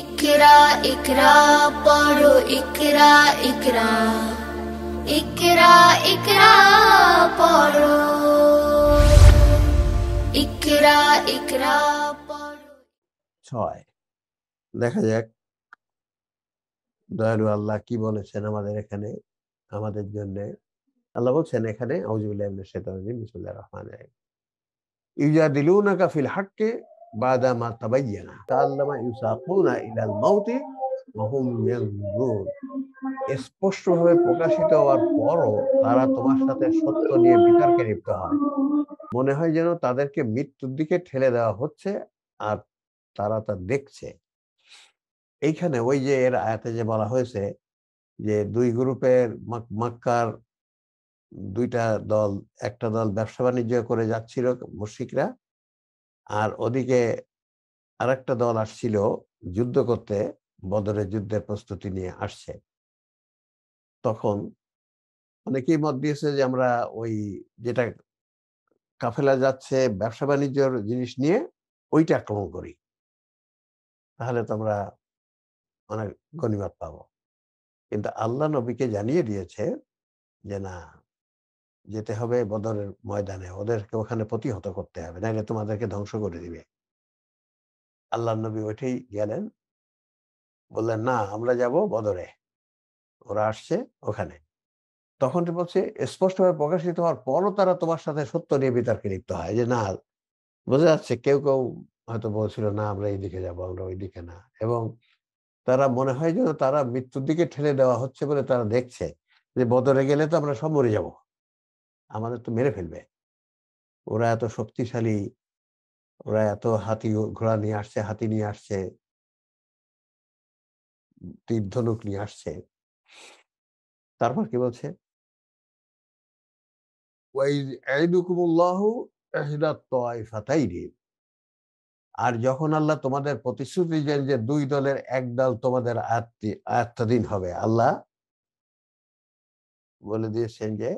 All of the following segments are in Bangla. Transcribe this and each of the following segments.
ইকরা ইকরা পড়ো ইকরা ইকরা ইকরা ইকরা পড়ো ইকরা ইকরা পড়ো ছয় দেখা যাক দয়ালু আল্লাহ কি বলেছেন আমাদের এখানে আমাদের জন্য আল্লাহ বলছেন এখানে আউজুবিল্লাহ শেতানিম বিসমুল্লাহ রহমান ইউজা দিলুনাকা ফিল হাক্কে تبين تعلم يساقون الى الموت মাউতি ينظرون স্পষ্ট স্পষ্টভাবে প্রকাশিত হওয়ার পরও তারা তোমার সাথে সত্য নিয়ে বিতর্কে লিপ্ত হয় মনে হয় যেন তাদেরকে মৃত্যুর দিকে ঠেলে দেওয়া হচ্ছে আর তারা তা দেখছে এইখানে ওই যে এর আয়াতে যে বলা হয়েছে যে দুই গ্রুপের মাক্কার দুইটা দল একটা দল ব্যবসা বাণিজ্য করে যাচ্ছিল মুশিকরা আর ওদিকে আরেকটা দল আসছিল যুদ্ধ করতে বদরের যুদ্ধের প্রস্তুতি নিয়ে আসছে তখন অনেকেই মত দিয়েছে যে আমরা ওই যেটা কাফেলা যাচ্ছে ব্যবসা বাণিজ্যর জিনিস নিয়ে ওইটা আক্রমণ করি তাহলে তোমরা অনেক গণিমত পাবো কিন্তু আল্লাহ নবীকে জানিয়ে দিয়েছে যে না যেতে হবে বদরের ময়দানে ওদেরকে ওখানে প্রতিহত করতে হবে নাহলে তোমাদেরকে ধ্বংস করে দিবে আল্লাহ নবী ওইটাই গেলেন বললেন না আমরা যাব বদরে ওরা আসছে ওখানে তখন বলছে স্পষ্টভাবে প্রকাশিত হওয়ার পরও তারা তোমার সাথে সত্য নিয়ে বিতর্কে লিপ্ত হয় যে না বোঝা যাচ্ছে কেউ কেউ হয়তো বলছিল না আমরা এই দিকে যাবো আমরা ওই দিকে না এবং তারা মনে হয় যেন তারা মৃত্যুর দিকে ঠেলে দেওয়া হচ্ছে বলে তারা দেখছে যে বদরে গেলে তো আমরা সব মরে যাবো আমাদের তো মেরে ফেলবে ওরা এত শক্তিশালী ওরা এত হাতি ঘোড়া নিয়ে আসছে হাতি নিয়ে আসছে তীর্ধনুক নিয়ে আসছে তারপর কি বলছে আর যখন আল্লাহ তোমাদের প্রতিশ্রুতি দেন যে দুই দলের এক দল তোমাদের আয়ত্তাধীন হবে আল্লাহ বলে দিয়েছেন যে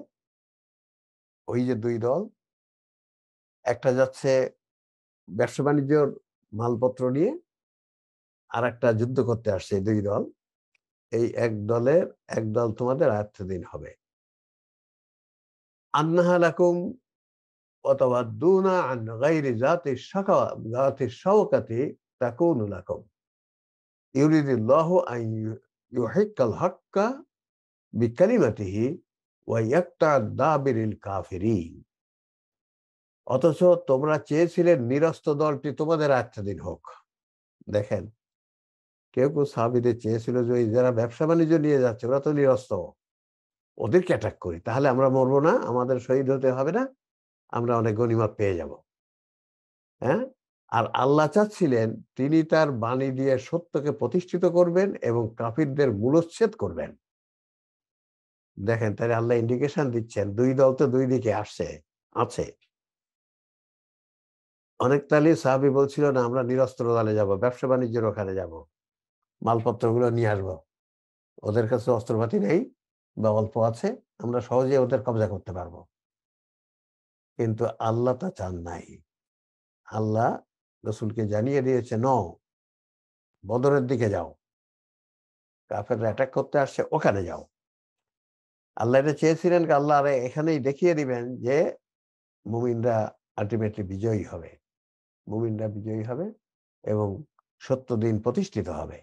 ওই যে দুই দল একটা যাচ্ছে ব্যবসা বাণিজ্যর মালপত্র নিয়ে আর একটা যুদ্ধ করতে আসছে দুই দল এই এক দলের এক দল তোমাদের আয়ত্তদিন হবে আন্নাহালাকুম অতবাদুনা আন গাইরি জাতি শাকা জাতি শাওকাতি তাকুনু লাকুম ইউরিদুল্লাহু আন ইউহিক্কাল হাক্কা বিকালিমাতিহি অথচ তোমরা চেয়েছিলে নিরস্ত দলটি তোমাদের আচ্ছাদিন হোক দেখেন কেউ কেউ সাহাবিদের চেয়েছিল যে যারা ব্যবসা বাণিজ্য নিয়ে যাচ্ছে ওরা তো নিরস্ত ওদেরকে অ্যাটাক করি তাহলে আমরা মরবো না আমাদের শহীদ হতে হবে না আমরা অনেক গণিমত পেয়ে যাব হ্যাঁ আর আল্লাহ চাচ্ছিলেন তিনি তার বাণী দিয়ে সত্যকে প্রতিষ্ঠিত করবেন এবং কাফিরদের মূলচ্ছেদ করবেন দেখেন তাহলে আল্লাহ ইন্ডিকেশন দিচ্ছেন দুই দল তো দুই দিকে আসছে আছে অনেক তালি সাহাবি বলছিল না আমরা নিরস্ত্র দলে যাব ব্যবসা বাণিজ্যের ওখানে যাব মালপত্রগুলো নিয়ে আসবো ওদের কাছে অস্ত্রপাতি নেই বা অল্প আছে আমরা সহজে ওদের কবজা করতে পারবো কিন্তু আল্লাহ তা চান নাই আল্লাহ রসুলকে জানিয়ে দিয়েছে ন বদরের দিকে যাও কাফেররা অ্যাটাক করতে আসছে ওখানে যাও আল্লাহ এটা চেয়েছিলেন আল্লাহ আরে এখানেই দেখিয়ে দিবেন যে মুমিনরা আলটিমেটলি বিজয়ী হবে মুমিনরা বিজয়ী হবে এবং সত্য দিন প্রতিষ্ঠিত হবে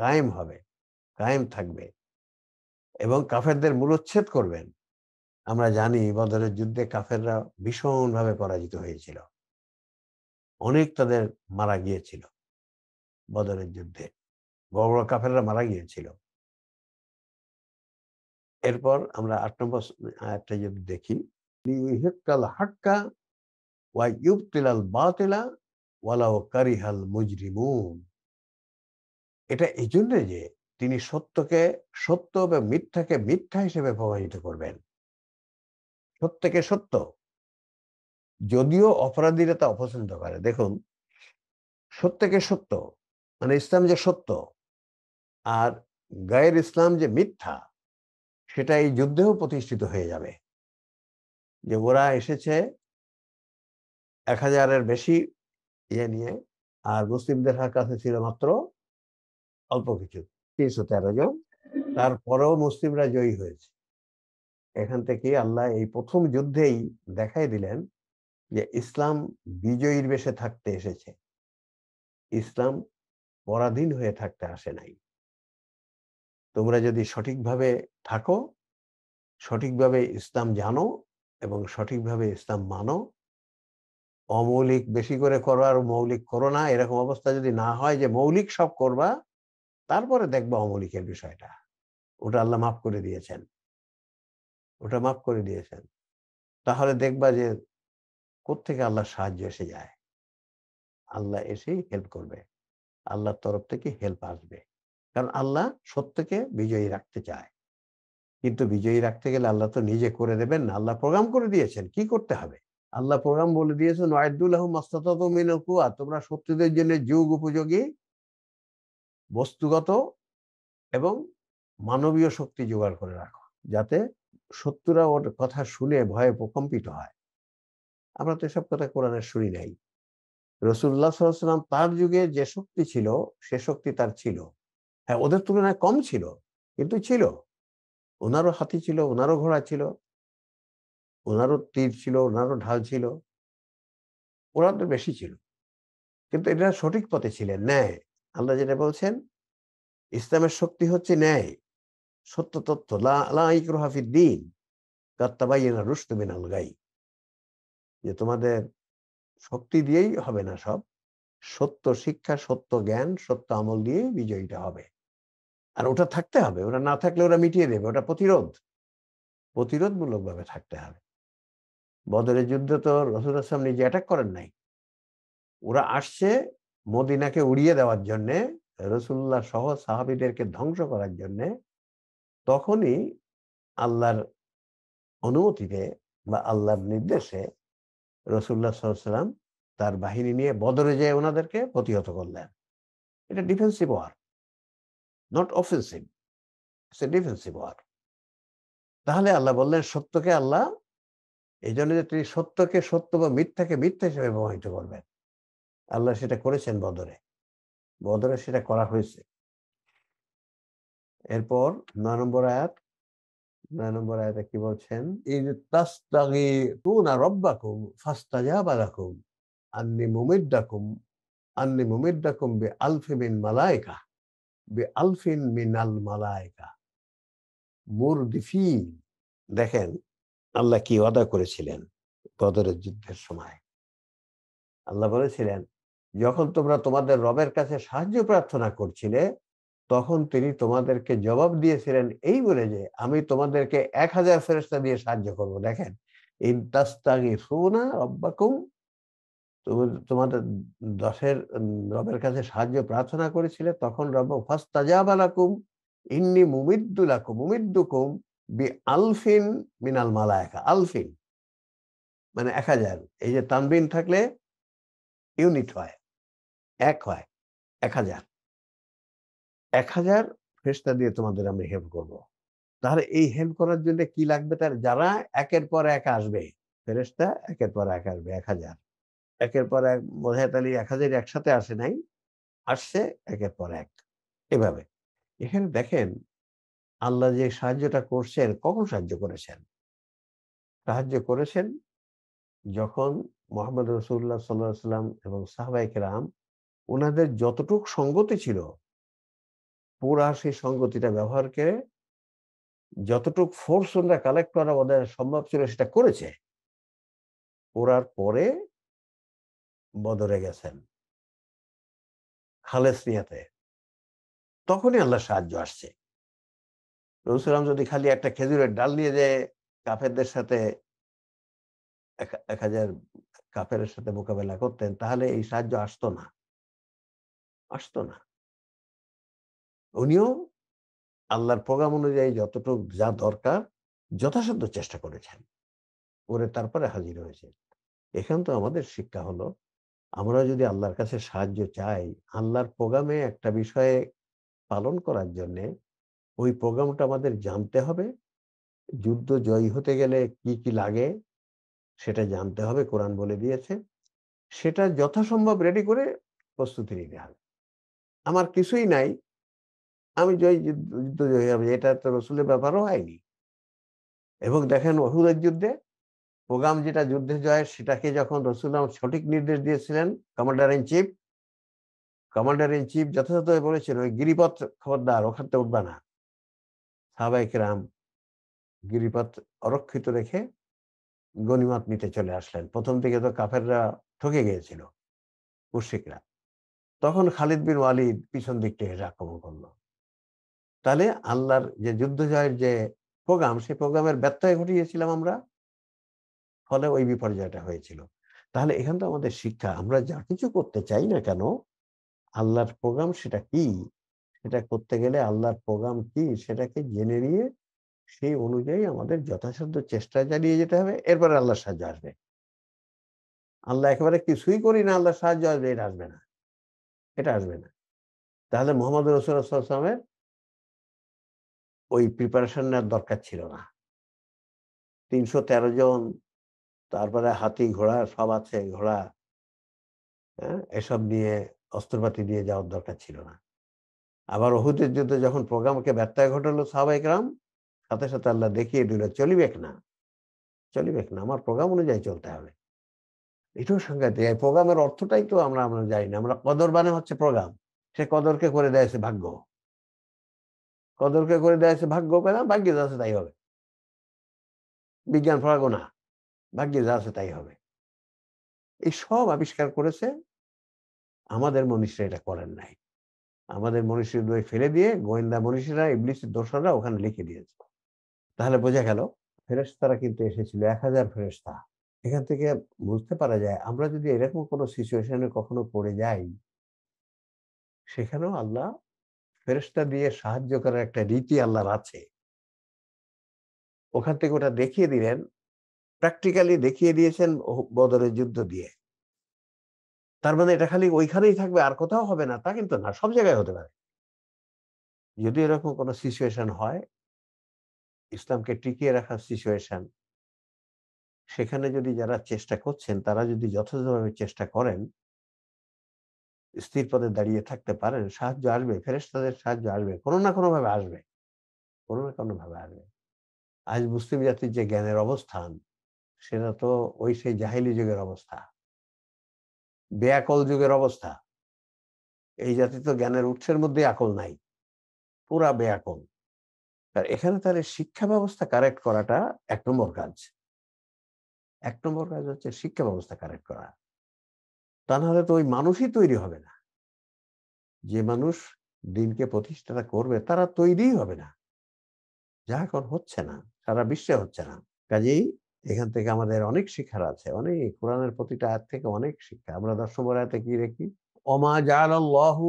কায়েম হবে কায়েম থাকবে এবং কাফেরদের মূলচ্ছেদ করবেন আমরা জানি বদরের যুদ্ধে কাফেররা ভীষণভাবে পরাজিত হয়েছিল অনেক তাদের মারা গিয়েছিল বদরের যুদ্ধে বড় বড় কাফেররা মারা গিয়েছিল এরপর আমরা আট নম্বর আয়াতটা যদি দেখি ইহেকাল হাক্কা ওয়া ইউবতিলাল বাতিলা ওয়ালাও কারিহাল মুজরিমুন এটা এই জন্য যে তিনি সত্যকে সত্য বা মিথ্যাকে মিথ্যা হিসেবে প্রভাবিত করবেন সত্যকে সত্য যদিও অপরাধীরা তা অপছন্দ করে দেখুন সত্যকে সত্য মানে ইসলাম যে সত্য আর গায়ের ইসলাম যে মিথ্যা সেটা এই যুদ্ধেও প্রতিষ্ঠিত হয়ে যাবে যে ওরা এসেছে এক হাজারের বেশি ইয়ে নিয়ে আর মুসলিমদের কাছে ছিল মাত্র অল্প কিছু তিনশো তেরো জন তারপরেও মুসলিমরা জয়ী হয়েছে এখান থেকে আল্লাহ এই প্রথম যুদ্ধেই দেখাই দিলেন যে ইসলাম বিজয়ীর বেশে থাকতে এসেছে ইসলাম পরাধীন হয়ে থাকতে আসে নাই তোমরা যদি সঠিকভাবে থাকো সঠিকভাবে ইসলাম জানো এবং সঠিকভাবে ইসলাম মানো অমৌলিক বেশি করে করো আর মৌলিক করো না এরকম অবস্থা যদি না হয় যে মৌলিক সব করবা তারপরে দেখবা অমৌলিকের বিষয়টা ওটা আল্লাহ মাফ করে দিয়েছেন ওটা মাফ করে দিয়েছেন তাহলে দেখবা যে কোথেকে আল্লাহ সাহায্য এসে যায় আল্লাহ এসেই হেল্প করবে আল্লাহর তরফ থেকে হেল্প আসবে কারণ আল্লাহ সত্যকে বিজয়ী রাখতে চায় কিন্তু বিজয়ী রাখতে গেলে আল্লাহ তো নিজে করে দেবেন না আল্লাহ প্রোগ্রাম করে দিয়েছেন কি করতে হবে আল্লাহ প্রোগ্রাম বলে দিয়েছেন ওয়াইদুল্লাহ মাস্তাতুয়া তোমরা শত্রুদের জন্য যুগ উপযোগী বস্তুগত এবং মানবীয় শক্তি জোগাড় করে রাখো যাতে শত্রুরা ওর কথা শুনে ভয়ে প্রকম্পিত হয় আমরা তো এসব কথা কোরআনে শুনি নাই রসুল্লাহ সাল্লাম তার যুগে যে শক্তি ছিল সে শক্তি তার ছিল হ্যাঁ ওদের তুলনায় কম ছিল কিন্তু ছিল ওনারও হাতি ছিল ওনারও ঘোড়া ছিল ওনারও তীর ছিল ওনারও ঢাল ছিল ওরা তো বেশি ছিল কিন্তু এটা সঠিক পথে ছিলেন ন্যায় আল্লাহ যেটা বলছেন ইসলামের শক্তি হচ্ছে ন্যায় সত্য তথ্য লাফিদ্দিন কাত্তাবাইনা রুস্তুমিন আলগাই যে তোমাদের শক্তি দিয়েই হবে না সব সত্য শিক্ষা সত্য জ্ঞান সত্য আমল দিয়ে বিজয়ীটা হবে আর ওটা থাকতে হবে ওরা না থাকলে ওরা মিটিয়ে দেবে ওটা প্রতিরোধ প্রতিরোধমূলকভাবে থাকতে হবে বদরের যুদ্ধ তো রসুল আসলাম নিজে অ্যাটাক করেন নাই ওরা আসছে মদিনাকে উড়িয়ে দেওয়ার জন্যে রসুল্লাহ সহ সাহাবিদেরকে ধ্বংস করার জন্যে তখনই আল্লাহর অনুমতিতে বা আল্লাহর নির্দেশে রসুল্লাহ সাল্লাম তার বাহিনী নিয়ে বদরে যেয়ে ওনাদেরকে প্রতিহত করলেন এটা defensive war not offensive it's a defensive war তাহলে আল্লাহ বললেন সত্যকে আল্লাহ এই জন্য যে তিনি সত্যকে সত্য বা মিথ্যাকে মিথ্যা হিসেবে ব্যবহৃত করবেন আল্লাহ সেটা করেছেন বদরে বদরে সেটা করা হয়েছে এরপর নয় নম্বর আয়াত নয় নম্বর আয়াতে কি বলছেন এই যে তু না রব্বাকুম ফাস্তাজাবা রাকুম আন্নি মুমিদ্দাকুম আন্নি মুমিদ্দাকুম বে আলফিবিন মালাইকা বে আলফিন মিনাল মালায়কা মুর দেখেন আল্লাহ কি ওয়াদা করেছিলেন বদরের যুদ্ধের সময় আল্লাহ বলেছিলেন যখন তোমরা তোমাদের রবের কাছে সাহায্য প্রার্থনা করছিলে তখন তিনি তোমাদেরকে জবাব দিয়েছিলেন এই বলে যে আমি তোমাদেরকে এক হাজার ফেরস্তা দিয়ে সাহায্য করব দেখেন ইন্তাস্তাগি সুনা রব্বাকুম তোমার দশের রবের কাছে সাহায্য প্রার্থনা করেছিলে তখন রব ফাস্তাজাব ইন্নি মুমিদ্দুল মুমিদ্দুকুম বি আলফিন মিনাল মালা একা আলফিন মানে এক হাজার এই যে তানবিন থাকলে ইউনিট হয় এক হয় এক হাজার এক হাজার ফেস্তা দিয়ে তোমাদের আমি হেল্প করব। তাহলে এই হেল্প করার জন্য কি লাগবে তার যারা একের পর এক আসবে ফেরেস্তা একের পর এক আসবে এক হাজার একের পর এক বোঝায় তালি এক হাজার একসাথে আসে নাই আসছে একের পর এক এভাবে এখানে দেখেন আল্লাহ যে সাহায্যটা করছেন কখন সাহায্য করেছেন সাহায্য করেছেন যখন মোহাম্মদ রসুল্লাহ সাল্লাহ সাল্লাম এবং সাহবাই রাম ওনাদের যতটুক সঙ্গতি ছিল পুরা সেই সঙ্গতিটা ব্যবহার করে যতটুক ফোর্স ওনারা কালেক্ট করা ওদের সম্ভব ছিল সেটা করেছে করার পরে বদরে গেছেন খালেসনিয়াতে তখনই আল্লাহ সাহায্য আসছে রসুলাম যদি খালি একটা খেজুরের ডাল নিয়ে যে কাফেরদের সাথে এক হাজার কাফের সাথে মোকাবেলা করতেন তাহলে এই সাহায্য আসতো না আসতো না উনিও আল্লাহর প্রোগ্রাম অনুযায়ী যতটুকু যা দরকার যথাসাধ্য চেষ্টা করেছেন করে তারপরে হাজির হয়েছে এখান তো আমাদের শিক্ষা হলো আমরা যদি আল্লাহর কাছে সাহায্য চাই আল্লাহর প্রোগ্রামে একটা বিষয়ে পালন করার জন্যে ওই প্রোগ্রামটা আমাদের জানতে হবে যুদ্ধ জয়ী হতে গেলে কি কি লাগে সেটা জানতে হবে কোরআন বলে দিয়েছে সেটা যথাসম্ভব রেডি করে প্রস্তুতি নিতে হবে আমার কিছুই নাই আমি জয় যুদ্ধ জয়ী হবে এটা তো রসুলের ব্যাপারও হয়নি এবং দেখেন অহুদের যুদ্ধে প্রোগ্রাম যেটা যুদ্ধে জয় সেটাকে যখন রসুল সঠিক নির্দেশ দিয়েছিলেন commander in chief commander in chief যথাযথ বলেছিল ওই গিরিপথ খবরদার ওখান থেকে উঠবা না সাহবাইক রাম গিরিপথ অরক্ষিত রেখে গণিমত নিতে চলে আসলেন প্রথম থেকে তো কাফেররা ঠকে গিয়েছিল কুশিকরা তখন খালিদ বিন ওয়ালিদ পিছন দিক থেকে আক্রমণ করলো তাহলে আল্লাহর যে যুদ্ধ জয়ের যে প্রোগ্রাম সেই প্রোগ্রামের ব্যত্যয় ঘটিয়েছিলাম আমরা ফলে ওই বিপর্যয়টা হয়েছিল তাহলে এখান তো আমাদের শিক্ষা আমরা যা কিছু করতে চাই না কেন আল্লাহর প্রোগ্রাম সেটা কি সেটা করতে গেলে আল্লাহর প্রোগ্রাম কি সেটাকে জেনে নিয়ে সেই অনুযায়ী আমাদের যথাসাধ্য চেষ্টা চালিয়ে যেতে হবে এরপরে আল্লাহর সাহায্য আসবে আল্লাহ একেবারে কিছুই করি না আল্লাহর সাহায্য আসবে এটা আসবে না এটা আসবে না তাহলে মোহাম্মদ রসুলামের ওই প্রিপারেশন নেওয়ার দরকার ছিল না তিনশো জন তারপরে হাতি ঘোড়া সব আছে ঘোড়া হ্যাঁ এসব নিয়ে অস্ত্রপাতি নিয়ে যাওয়ার দরকার ছিল না আবার ওহুদের যুদ্ধ যখন প্রোগ্রামকে ব্যর্থায় ঘটালো সাহবাইকরাম সাথে সাথে আল্লাহ দেখিয়ে দিল চলিবেক না চলিবেক না আমার প্রোগ্রাম অনুযায়ী চলতে হবে এটাও সংজ্ঞাতে এই প্রোগ্রামের অর্থটাই তো আমরা আমরা জানি না আমরা কদর মানে হচ্ছে প্রোগ্রাম সে কদরকে করে দেয় ভাগ্য কদরকে করে দেয় ভাগ্য পেলাম ভাগ্যে যাচ্ছে তাই হবে বিজ্ঞান ফরাগো না ভাগ্যে যা আছে তাই হবে এই সব আবিষ্কার করেছে আমাদের মনীষীরা এটা করেন নাই আমাদের মনীষী দই ফেলে দিয়ে গোয়েন্দা মনীষীরা ইবলিসের দর্শনরা ওখানে লিখে দিয়েছে তাহলে বোঝা গেল ফেরেস্তারা কিন্তু এসেছিল এক হাজার ফেরেস্তা এখান থেকে বুঝতে পারা যায় আমরা যদি এরকম কোনো সিচুয়েশনে কখনো পড়ে যাই সেখানেও আল্লাহ ফেরেস্তা দিয়ে সাহায্য করার একটা রীতি আল্লাহর আছে ওখান থেকে ওটা দেখিয়ে দিলেন প্র্যাকটিক্যালি দেখিয়ে দিয়েছেন বদরের যুদ্ধ দিয়ে তার মানে এটা খালি ওইখানেই থাকবে আর কোথাও হবে না তা কিন্তু না সব জায়গায় হতে পারে যদি এরকম কোনো সিচুয়েশন হয় ইসলামকে টিকিয়ে রাখার সিচুয়েশন সেখানে যদি যারা চেষ্টা করছেন তারা যদি যথাযথভাবে চেষ্টা করেন স্থির পদে দাঁড়িয়ে থাকতে পারেন সাহায্য আসবে ফেরেস্তাদের সাহায্য আসবে কোনো না কোনোভাবে আসবে কোনো না কোনোভাবে আসবে আজ মুসলিম জাতির যে জ্ঞানের অবস্থান সেটা তো ওই সেই জাহিলি যুগের অবস্থা বেআকল যুগের অবস্থা এই জাতি তো জ্ঞানের উৎসের মধ্যে আকল নাই পুরা বেআকল আর এখানে তাহলে শিক্ষা ব্যবস্থা কারেক্ট করাটা এক নম্বর কাজ এক নম্বর কাজ হচ্ছে শিক্ষা ব্যবস্থা কারেক্ট করা তা নাহলে তো ওই মানুষই তৈরি হবে না যে মানুষ দিনকে প্রতিষ্ঠাটা করবে তারা তৈরিই হবে না যা এখন হচ্ছে না সারা বিশ্বে হচ্ছে না কাজেই এখান থেকে আমাদের অনেক শিক্ষার আছে অনেক কোরআনের প্রতিটা আয়াত থেকে অনেক শিক্ষা আমরা দশ নম্বর আয়াতে কি রেখি অমা জালাল্লাহু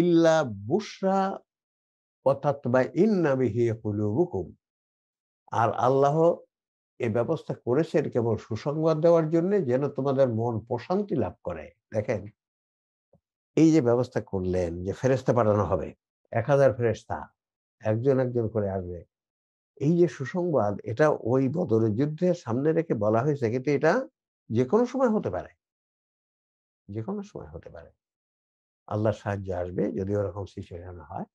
ইল্লা বুসরা অর্থাৎ বা আর আল্লাহ এ ব্যবস্থা করেছেন কেবল সুসংবাদ দেওয়ার জন্য যেন তোমাদের মন প্রশান্তি লাভ করে দেখেন এই যে ব্যবস্থা করলেন যে ফেরেস্তা পাঠানো হবে এক হাজার ফেরেস্তা একজন একজন করে আসবে এই যে সুসংবাদ এটা ওই বদরের যুদ্ধে সামনে রেখে বলা হয়েছে কিন্তু এটা যে কোনো সময় হতে পারে যে কোনো সময় হতে পারে আল্লাহ সাহায্য আসবে যদি ওরকম সিচুয়েশন হয়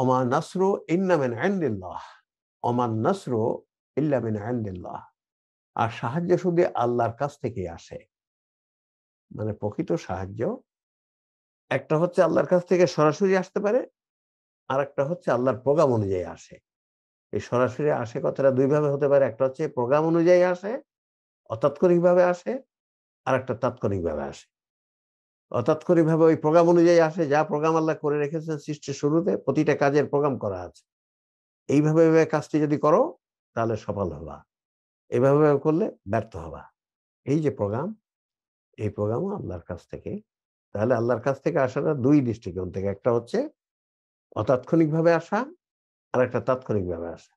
অমা নাসর ইন্নামেন আন্দিল্লাহ অমান নাসর ইল্লামেন আন্দিল্লাহ আর সাহায্য শুধু আল্লাহর কাছ থেকে আসে মানে প্রকৃত সাহায্য একটা হচ্ছে আল্লাহর কাছ থেকে সরাসরি আসতে পারে আর একটা হচ্ছে আল্লাহর প্রোগ্রাম অনুযায়ী আসে এই সরাসরি আসে কথাটা দুইভাবে হতে পারে একটা হচ্ছে প্রোগ্রাম অনুযায়ী আসে অতাৎক্ষণিকভাবে আসে আর একটা তাৎক্ষণিকভাবে আসে অতাৎক্ষণিকভাবে ওই প্রোগ্রাম অনুযায়ী আসে যা প্রোগ্রাম আল্লাহ করে রেখেছেন সৃষ্টির শুরুতে প্রতিটা কাজের প্রোগ্রাম করা আছে এইভাবে কাজটি যদি করো তাহলে সফল হবা এভাবে করলে ব্যর্থ হবা এই যে প্রোগ্রাম এই প্রোগ্রামও আল্লাহর কাছ থেকে তাহলে আল্লাহর কাছ থেকে আসাটা দুই দৃষ্টিকোণ থেকে একটা হচ্ছে অতাৎক্ষণিকভাবে আসা আর একটা তাৎক্ষণিকভাবে আসে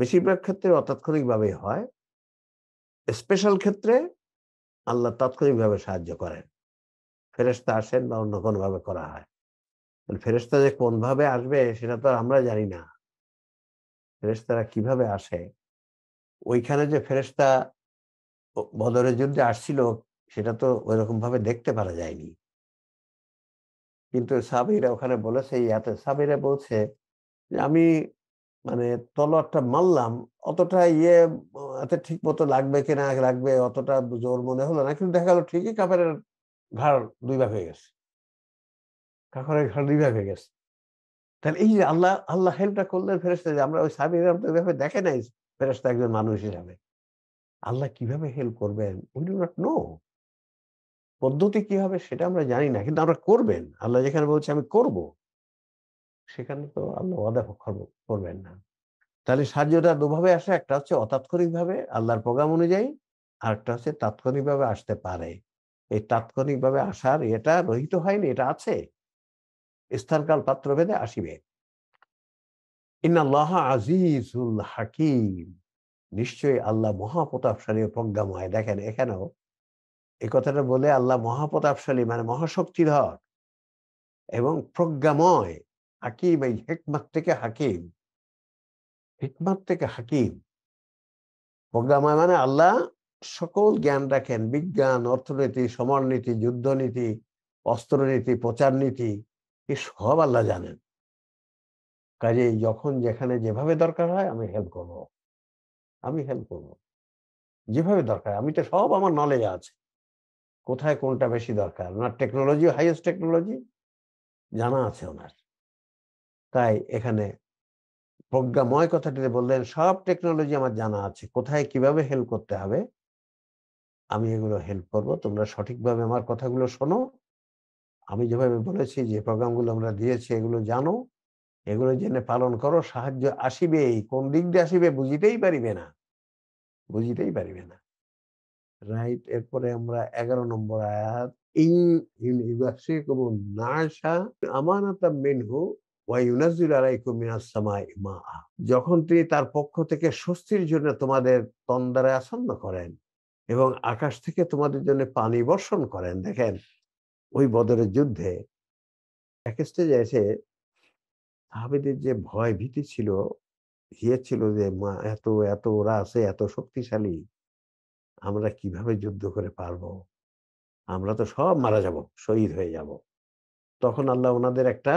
বেশিরভাগ ক্ষেত্রে অতাৎক্ষণিকভাবেই হয় স্পেশাল ক্ষেত্রে আল্লাহ তাৎক্ষণিকভাবে সাহায্য করেন ফেরেস্তা আসেন বা অন্য কোনোভাবে করা হয় ফেরেস্তা যে কোনভাবে আসবে সেটা তো আমরা জানি না ফেরেস্তারা কিভাবে আসে ওইখানে যে ফেরেস্তা বদরের যুদ্ধে আসছিল সেটা তো ওইরকমভাবে ভাবে দেখতে পারা যায়নি কিন্তু সাবিরা ওখানে বলেছে ইয়াতে সাবিরা বলছে আমি মানে তলোয়ারটা মারলাম অতটা ইয়ে এতে ঠিক মতো লাগবে কিনা লাগবে অতটা জোর মনে হলো না কিন্তু দেখা গেলো ঠিকই কাপের ঘাড় দুই ভাগ হয়ে গেছে কাকরের ঘাড় দুই ভাগ হয়ে গেছে তাহলে এই যে আল্লাহ আল্লাহ হেল্পটা করলেন ফেরেস্তা আমরা ওই সাবির তো এভাবে দেখে নাই ফেরেস্তা একজন মানুষ হিসাবে আল্লাহ কিভাবে হেল্প করবেন উই ডু নট নো পদ্ধতি কি হবে সেটা আমরা জানি না কিন্তু আমরা করবেন আল্লাহ যেখানে বলছে আমি করবো সেখানে তো আল্লাহ ওয়াদা করবেন না তাহলে সাহায্যটা দুভাবে আসে একটা হচ্ছে অতাৎক্ষণিকভাবে আল্লাহর প্রোগ্রাম অনুযায়ী আর একটা হচ্ছে তাৎক্ষণিকভাবে আসতে পারে এই তাৎক্ষণিকভাবে আসার এটা রহিত হয়নি এটা আছে স্থানকাল পাত্র ভেদে আসিবে ইন্নাল্লাহ আজিজুল হাকিম নিশ্চয়ই আল্লাহ মহাপ্রতাপশালী প্রজ্ঞাময় দেখেন এখানেও এ কথাটা বলে আল্লাহ মহাপ্রতাপশালী মানে মহাশক্তিধর এবং প্রজ্ঞাময় হাকিম এই হেকমাত থেকে হাকিম হিকমাত থেকে হাকিম প্রজ্ঞাময় মানে আল্লাহ সকল জ্ঞান রাখেন বিজ্ঞান অর্থনীতি সমরনীতি যুদ্ধনীতি অস্ত্রনীতি প্রচার নীতি এ সব আল্লাহ জানেন কাজে যখন যেখানে যেভাবে দরকার হয় আমি হেল্প করব আমি হেল্প করব যেভাবে দরকার আমি তো সব আমার নলেজ আছে কোথায় কোনটা বেশি দরকার ওনার টেকনোলজি হাইয়েস্ট টেকনোলজি জানা আছে ওনার তাই এখানে প্রজ্ঞাময় কথাটিতে বললেন সব টেকনোলজি আমার জানা আছে কোথায় কিভাবে হেল্প করতে হবে আমি এগুলো হেল্প করব তোমরা সঠিকভাবে আমার কথাগুলো শোনো আমি যেভাবে বলেছি যে প্রোগ্রামগুলো আমরা দিয়েছি এগুলো জানো এগুলো জেনে পালন করো সাহায্য আসিবে এই কোন দিক দিয়ে আসিবে বুঝিতেই পারিবে না বুঝিতেই পারিবে না রাইট এরপরে আমরা এগারো নম্বর আয়াত ইন ইউনিভার্সিটি কবু নাশা আমানাতা মেনহু মা যখন তিনি তার পক্ষ থেকে স্বস্তির জন্য তোমাদের তন্দারে আসন্ন করেন এবং আকাশ থেকে তোমাদের জন্য পানি বর্ষণ করেন দেখেন ওই বদরের যুদ্ধে এক স্টেজে এসে সাহাবিদের যে ভয় ভীতি ছিল ইয়ে ছিল যে মা এত এত ওরা আছে এত শক্তিশালী আমরা কিভাবে যুদ্ধ করে পারবো আমরা তো সব মারা যাব শহীদ হয়ে যাব তখন আল্লাহ ওনাদের একটা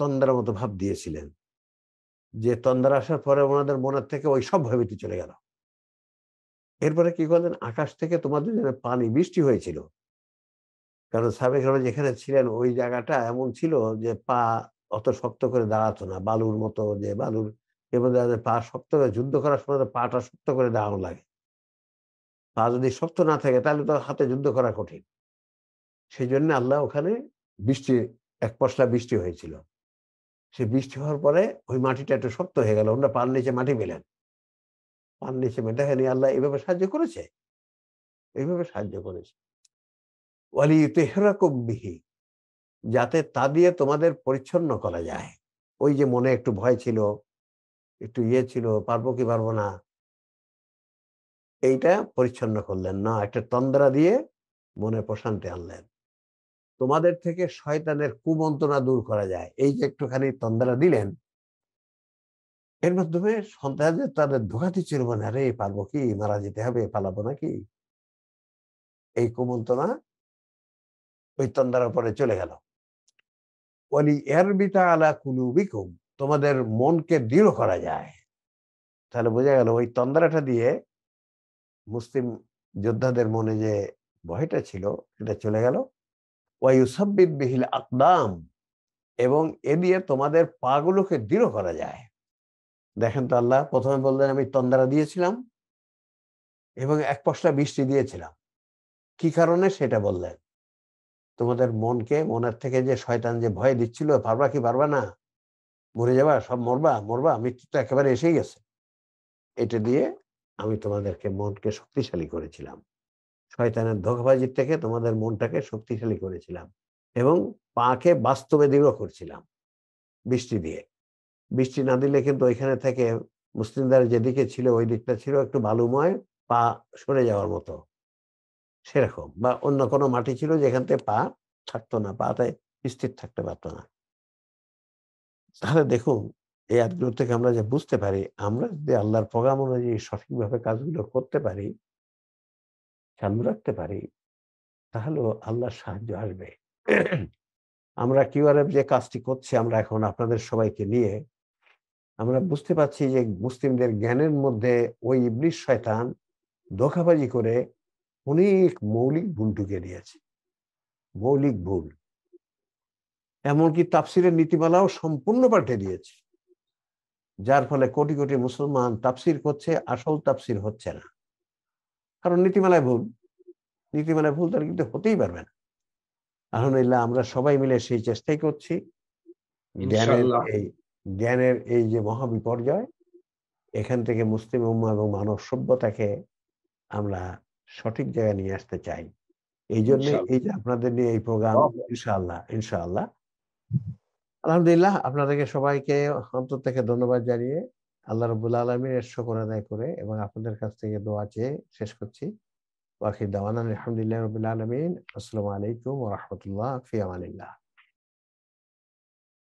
তন্দার মতো ভাব দিয়েছিলেন যে তন্দ্রা আসার পরে ওনাদের মনের থেকে ওই সব ভয়ভীতি চলে গেল এরপরে কি করলেন আকাশ থেকে তোমাদের জন্য পানি বৃষ্টি হয়েছিল কারণ সাবেক যেখানে ছিলেন ওই জায়গাটা এমন ছিল যে পা অত শক্ত করে দাঁড়াতো না বালুর মতো যে বালুর এবং পা শক্ত করে যুদ্ধ করার সময় পাটা শক্ত করে দাঁড়ানো লাগে পা যদি শক্ত না থাকে তাহলে তো হাতে যুদ্ধ করা কঠিন সেই জন্য আল্লাহ ওখানে বৃষ্টি এক পশলা বৃষ্টি হয়েছিল সে বৃষ্টি হওয়ার পরে ওই মাটিটা একটু শক্ত হয়ে গেল ওনারা পান নিচে মাটি পেলেন পান নিচে মেটা হয়নি আল্লাহ এইভাবে সাহায্য করেছে এইভাবে সাহায্য করেছে ওয়ালি তেহরা কব্বিহি যাতে তা দিয়ে তোমাদের পরিচ্ছন্ন করা যায় ওই যে মনে একটু ভয় ছিল একটু ইয়ে ছিল পারবো কি পারবো না এইটা পরিচ্ছন্ন করলেন না একটা তন্দ্রা দিয়ে মনে প্রশান্তি আনলেন তোমাদের থেকে শয়তানের কুমন্ত্রণা দূর করা যায় এই যে একটুখানি তন্দ্রা দিলেন এর মাধ্যমে সন্তানদের তাদের ধোকা দিচ্ছিল মানে আরে পারবো কি মারা যেতে হবে পালাবো নাকি এই কুমন্ত্রণা ওই তন্দ্রার পরে চলে গেল অলি এর বিটা আলা বিকুম তোমাদের মনকে দৃঢ় করা যায় তাহলে বোঝা গেল ওই তন্দ্রাটা দিয়ে মুসলিম যোদ্ধাদের মনে যে ভয়টা ছিল এটা চলে গেল ওয়াইসাব্বিদ বিহিল আকদাম এবং এ দিয়ে তোমাদের পাগুলোকে দৃঢ় করা যায় দেখেন তো আল্লাহ প্রথমে বললেন আমি তন্দ্রা দিয়েছিলাম এবং এক পশলা বৃষ্টি দিয়েছিলাম কি কারণে সেটা বললেন তোমাদের মনকে মনের থেকে যে শয়তান যে ভয় দিচ্ছিল পারবা কি পারবা না মরে যাবা সব মরবা মরবা মৃত্যু তো একেবারে এসেই গেছে এটা দিয়ে আমি তোমাদেরকে মনকে শক্তিশালী করেছিলাম শয়তানের ধোকাবাজির থেকে তোমাদের মনটাকে শক্তিশালী করেছিলাম এবং পাকে বাস্তবে দৃঢ় করছিলাম বৃষ্টি দিয়ে বৃষ্টি না দিলে কিন্তু ওইখানে থেকে মুসলিমদের যেদিকে ছিল ওই দিকটা ছিল একটু বালুময় পা সরে যাওয়ার মতো সেরকম বা অন্য কোনো মাটি ছিল যেখান থেকে পা থাকতো না পাতে স্থির থাকতে পারতো না তাহলে দেখুন এই আয়াতগুলো থেকে আমরা যে বুঝতে পারি আমরা যদি আল্লাহর প্রোগ্রাম অনুযায়ী সঠিকভাবে কাজগুলো করতে পারি চালু রাখতে পারি তাহলেও আল্লাহ সাহায্য আসবে আমরা কিউআরএফ যে কাজটি করছি আমরা এখন আপনাদের সবাইকে নিয়ে আমরা বুঝতে পারছি যে মুসলিমদের জ্ঞানের মধ্যে ওই ইবলিশ শয়তান ধোকাবাজি করে অনেক মৌলিক ভুল ঢুকে দিয়েছে মৌলিক ভুল এমনকি তাফসিরের নীতিমালাও সম্পূর্ণ পাল্টে দিয়েছে যার ফলে কোটি কোটি মুসলমান তাফসির করছে আসল তাফসির হচ্ছে না কারণ নীতিমালায় ভুল নীতিমালায় ভুল তার কিন্তু হতেই পারবে না আলহামদুলিল্লাহ আমরা সবাই মিলে সেই চেষ্টাই করছি জ্ঞানের এই জ্ঞানের এই যে মহাবিপর্যয় এখান থেকে মুসলিম উম্মা এবং মানব সভ্যতাকে আমরা সঠিক জায়গায় নিয়ে আসতে চাই এই জন্য এই যে আপনাদের নিয়ে এই প্রোগ্রাম ইনশাআল্লাহ ইনশাআল্লাহ আলহামদুলিল্লাহ আপনাদেরকে সবাইকে অন্তর থেকে ধন্যবাদ জানিয়ে আল্লাহ রবুল আলমীর এর শকর আদায় করে এবং আপনাদের কাছ থেকে দোয়া চেয়ে শেষ করছি ওয়াকিদ দাওয়ান আলহামদুলিল্লাহ রবুল্লা আলমিন আসসালামু আলাইকুম রহমতুল্লাহ আলিল্লাহ